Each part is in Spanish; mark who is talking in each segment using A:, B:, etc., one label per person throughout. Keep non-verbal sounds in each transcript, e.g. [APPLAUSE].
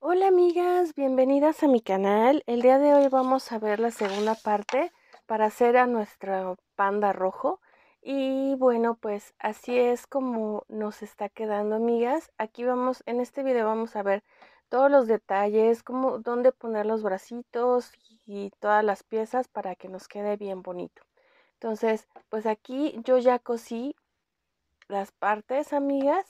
A: Hola amigas, bienvenidas a mi canal. El día de hoy vamos a ver la segunda parte para hacer a nuestro panda rojo. Y bueno, pues así es como nos está quedando amigas. Aquí vamos, en este video vamos a ver todos los detalles, como dónde poner los bracitos y todas las piezas para que nos quede bien bonito. Entonces, pues aquí yo ya cosí las partes, amigas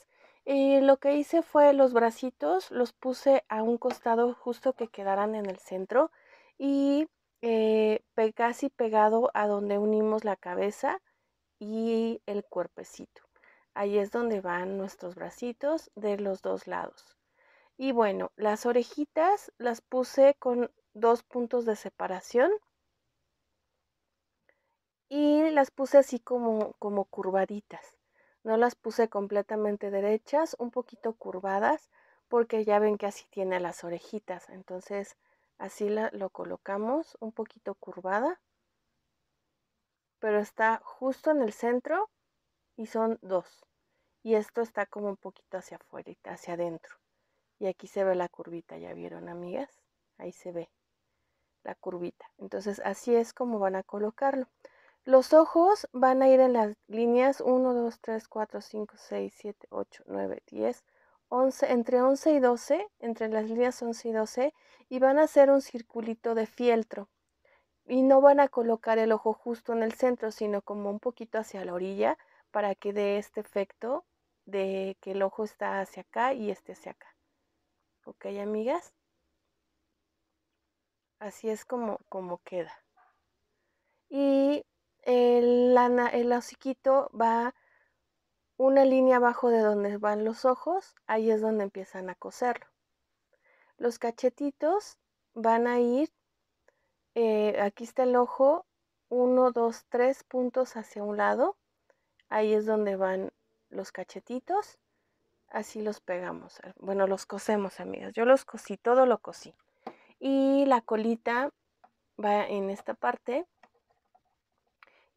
A: lo que hice fue los bracitos, los puse a un costado justo que quedaran en el centro y eh, casi pegado a donde unimos la cabeza y el cuerpecito. Ahí es donde van nuestros bracitos de los dos lados. Y bueno, las orejitas las puse con dos puntos de separación y las puse así como, como curvaditas. No las puse completamente derechas, un poquito curvadas, porque ya ven que así tiene las orejitas. Entonces así la, lo colocamos, un poquito curvada. Pero está justo en el centro y son dos. Y esto está como un poquito hacia afuera, hacia adentro. Y aquí se ve la curvita, ¿ya vieron amigas? Ahí se ve la curvita. Entonces así es como van a colocarlo. Los ojos van a ir en las líneas 1, 2, 3, 4, 5, 6, 7, 8, 9, 10, 11, entre 11 y 12, entre las líneas 11 y 12, y van a hacer un circulito de fieltro. Y no van a colocar el ojo justo en el centro, sino como un poquito hacia la orilla para que dé este efecto de que el ojo está hacia acá y este hacia acá. ¿Ok, amigas? Así es como, como queda. Y el, el hociquito va una línea abajo de donde van los ojos, ahí es donde empiezan a coserlo. Los cachetitos van a ir, eh, aquí está el ojo, uno, dos, tres puntos hacia un lado, ahí es donde van los cachetitos, así los pegamos, bueno, los cosemos, amigas, yo los cosí, todo lo cosí. Y la colita va en esta parte,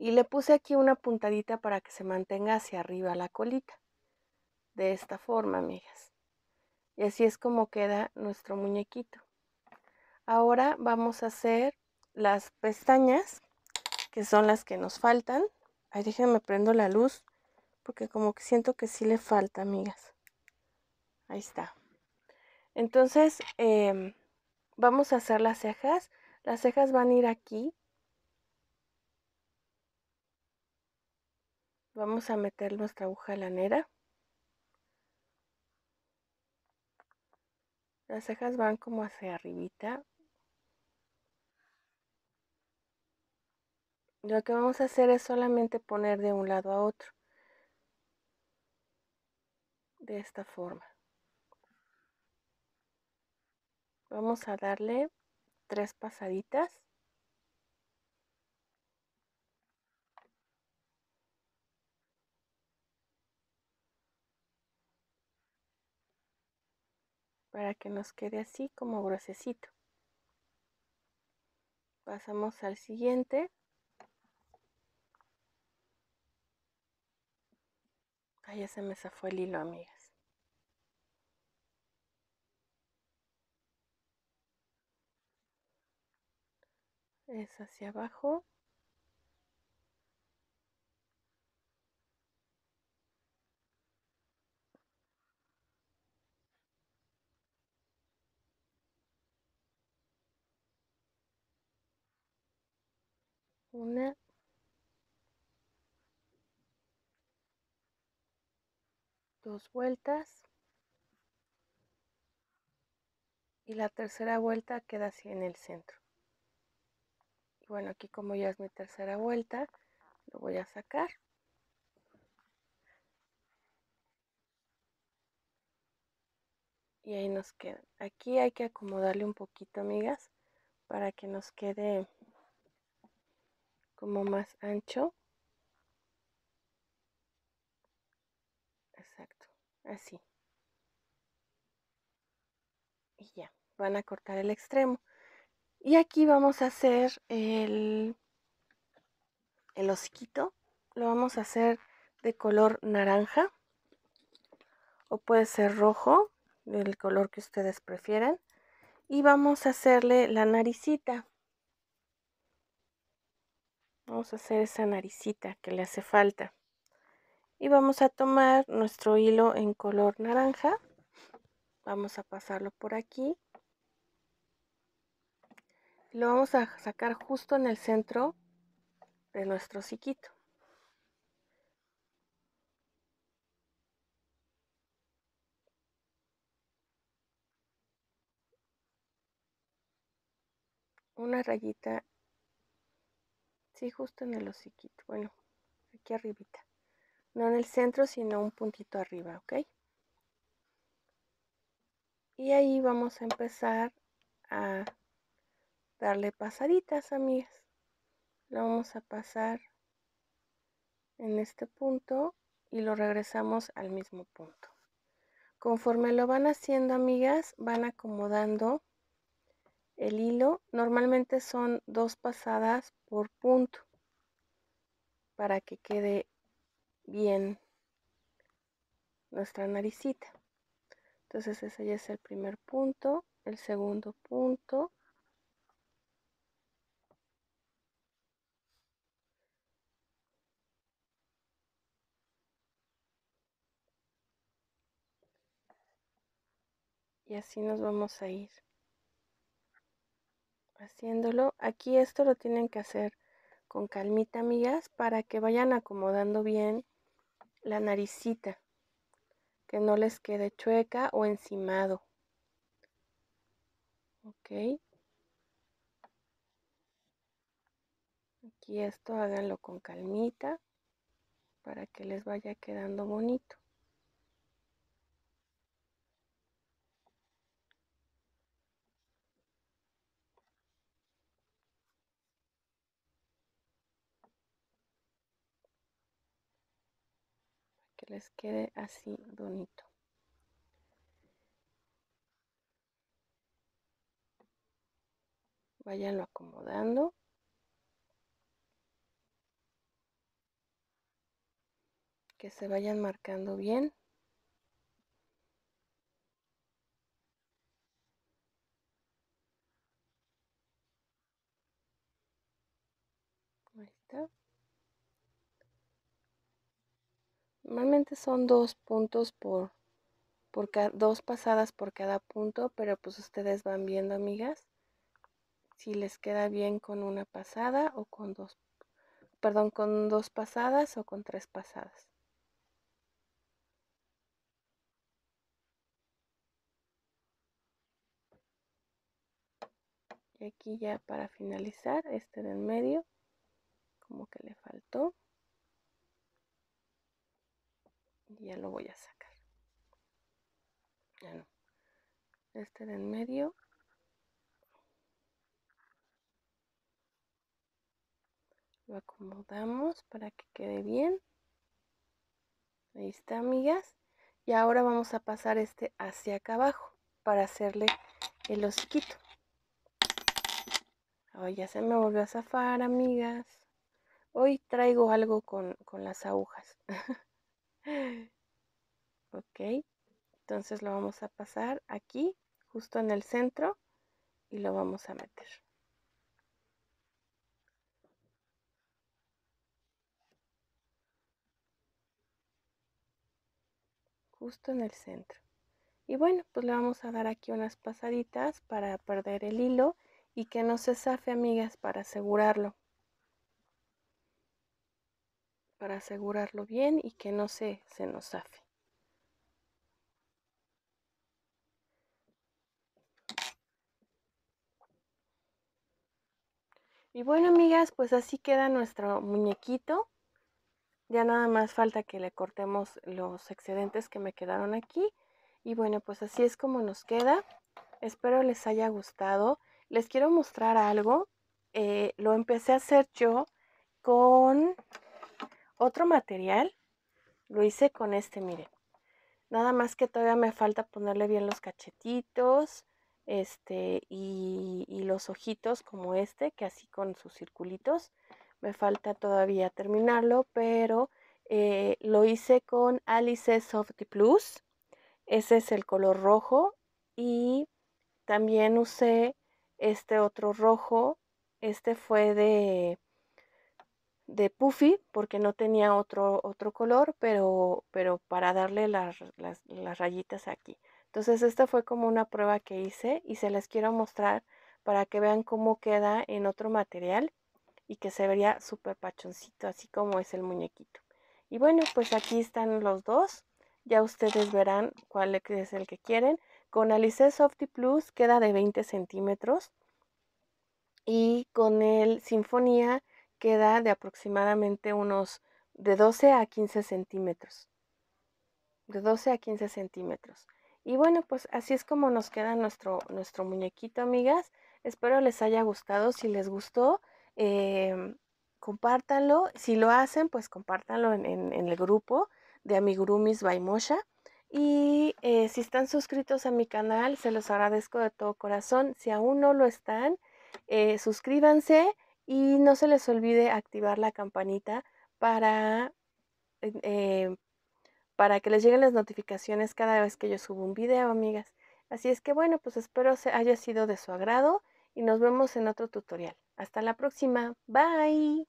A: y le puse aquí una puntadita para que se mantenga hacia arriba la colita. De esta forma, amigas. Y así es como queda nuestro muñequito. Ahora vamos a hacer las pestañas, que son las que nos faltan. Ahí déjenme prendo la luz, porque como que siento que sí le falta, amigas. Ahí está. Entonces, em, vamos a hacer las cejas. Las cejas van a ir aquí Vamos a meter nuestra aguja lanera. Las cejas van como hacia arribita. Lo que vamos a hacer es solamente poner de un lado a otro. De esta forma. Vamos a darle tres pasaditas. para que nos quede así como gruesecito. Pasamos al siguiente. Ahí ya se me zafó el hilo, amigas. Es hacia abajo. una dos vueltas y la tercera vuelta queda así en el centro y bueno aquí como ya es mi tercera vuelta lo voy a sacar y ahí nos queda aquí hay que acomodarle un poquito amigas para que nos quede como más ancho. Exacto, así. Y ya, van a cortar el extremo. Y aquí vamos a hacer el, el Lo vamos a hacer de color naranja. O puede ser rojo, del color que ustedes prefieran. Y vamos a hacerle la naricita. Vamos a hacer esa naricita que le hace falta. Y vamos a tomar nuestro hilo en color naranja. Vamos a pasarlo por aquí. Lo vamos a sacar justo en el centro de nuestro chiquito. Una rayita justo en el hociquito. Bueno, aquí arribita. No en el centro, sino un puntito arriba, ¿ok? Y ahí vamos a empezar a darle pasaditas, amigas. Lo vamos a pasar en este punto y lo regresamos al mismo punto. Conforme lo van haciendo, amigas, van acomodando el hilo. Normalmente son dos pasadas por punto para que quede bien nuestra naricita. Entonces ese ya es el primer punto, el segundo punto. Y así nos vamos a ir haciéndolo. Aquí esto lo tienen que hacer con calmita, amigas, para que vayan acomodando bien la naricita, que no les quede chueca o encimado. Ok. Aquí esto háganlo con calmita para que les vaya quedando bonito. que les quede así bonito. Váyanlo acomodando. Que se vayan marcando bien. Ahí está. normalmente son dos puntos por, por dos pasadas por cada punto, pero pues ustedes van viendo, amigas, si les queda bien con una pasada o con dos, perdón, con dos pasadas o con tres pasadas. Y aquí ya para finalizar, este del medio, como que le faltó. ya lo voy a sacar este de en medio lo acomodamos para que quede bien ahí está amigas y ahora vamos a pasar este hacia acá abajo para hacerle el hociquito oh, ya se me volvió a zafar amigas hoy traigo algo con, con las agujas [LAUGHS] ok, entonces lo vamos a pasar aquí, justo en el centro, y lo vamos a meter. Justo en el centro. Y bueno, pues le vamos a dar aquí unas pasaditas para perder el hilo y que no se zafe, amigas, para asegurarlo para asegurarlo bien y que no se, se nos zafe. Y bueno, amigas, pues así queda nuestro muñequito. Ya nada más falta que le cortemos los excedentes que me quedaron aquí. Y bueno, pues así es como nos queda. Espero les haya gustado. Les quiero mostrar algo. Eh, lo empecé a hacer yo con otro material lo hice con este, miren. Nada más que todavía me falta ponerle bien los cachetitos este, y, los ojitos como este, que así con sus circulitos. Me falta todavía terminarlo, pero eh, lo hice con Alice Softy Plus. Ese es el color rojo y también usé este otro rojo. Este fue de de puffy porque no tenía otro, otro color, pero, pero para darle las, rayitas aquí. Entonces esta fue como una prueba que hice y se las quiero mostrar para que vean cómo queda en otro material y que se vería súper pachoncito, así como es el muñequito. Y bueno, pues aquí están los dos. Ya ustedes verán cuál es el que quieren. Con Alice Softy Plus queda de 20 centímetros. Y con el Sinfonía queda de aproximadamente unos de 12 a 15 centímetros. De 12 a 15 centímetros. Y bueno, pues así es como nos queda nuestro, nuestro muñequito, amigas. Espero les haya gustado. Si les gustó, em, compártanlo. Si lo hacen, pues compártanlo en, el grupo de Amigurumis by Mosha. Y eh, si están suscritos a mi canal, se los agradezco de todo corazón. Si aún no lo están, eh, suscríbanse. Y no se les olvide activar la campanita para, eh, para que les lleguen las notificaciones cada vez que yo subo un video, amigas. Así es que bueno, pues espero se haya sido de su agrado y nos vemos en otro tutorial. Hasta la próxima. Bye.